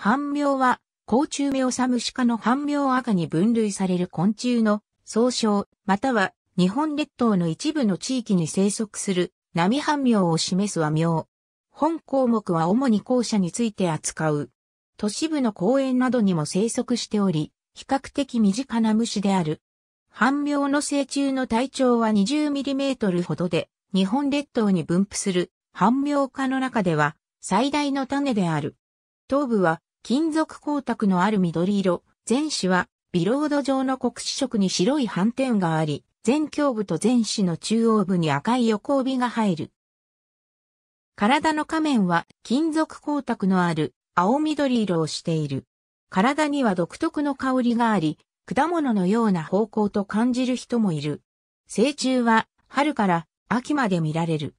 半苗は、甲虫目をサムシ科の半苗赤に分類される昆虫の総称、または日本列島の一部の地域に生息する波半苗を示す和苗。本項目は主に校舎について扱う。都市部の公園などにも生息しており、比較的身近な虫である。半苗の成虫の体長は2 0トルほどで、日本列島に分布する半苗科の中では最大の種である。頭部は金属光沢のある緑色、全紙は、ビロード状の黒視色に白い斑点があり、全胸部と全紙の中央部に赤い横帯が入る。体の仮面は金属光沢のある青緑色をしている。体には独特の香りがあり、果物のような方向と感じる人もいる。成虫は春から秋まで見られる。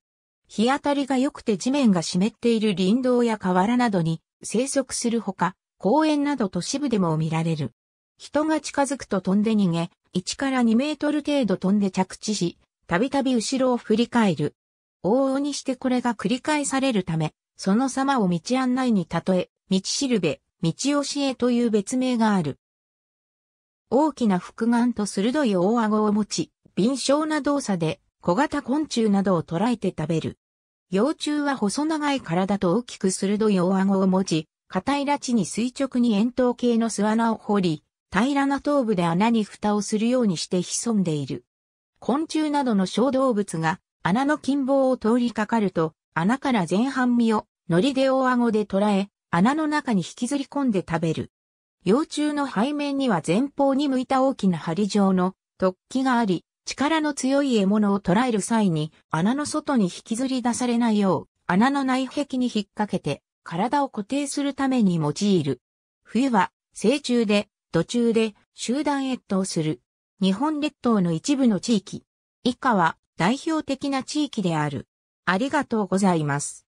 日当たりが良くて地面が湿っている林道や河原などに生息するほか、公園など都市部でも見られる。人が近づくと飛んで逃げ、1から2メートル程度飛んで着地し、たびたび後ろを振り返る。往々にしてこれが繰り返されるため、その様を道案内に例え、道しるべ、道教えという別名がある。大きな複眼と鋭い大顎を持ち、敏捷な動作で小型昆虫などを捕らえて食べる。幼虫は細長い体と大きく鋭い大顎を持ち、硬い拉致に垂直に円筒形の巣穴を掘り、平らな頭部で穴に蓋をするようにして潜んでいる。昆虫などの小動物が穴の近傍を通りかかると、穴から前半身を糊で大顎で捉え、穴の中に引きずり込んで食べる。幼虫の背面には前方に向いた大きな針状の突起があり、力の強い獲物を捕らえる際に穴の外に引きずり出されないよう穴の内壁に引っ掛けて体を固定するために用いる。冬は成虫で途中で集団越冬する。日本列島の一部の地域。以下は代表的な地域である。ありがとうございます。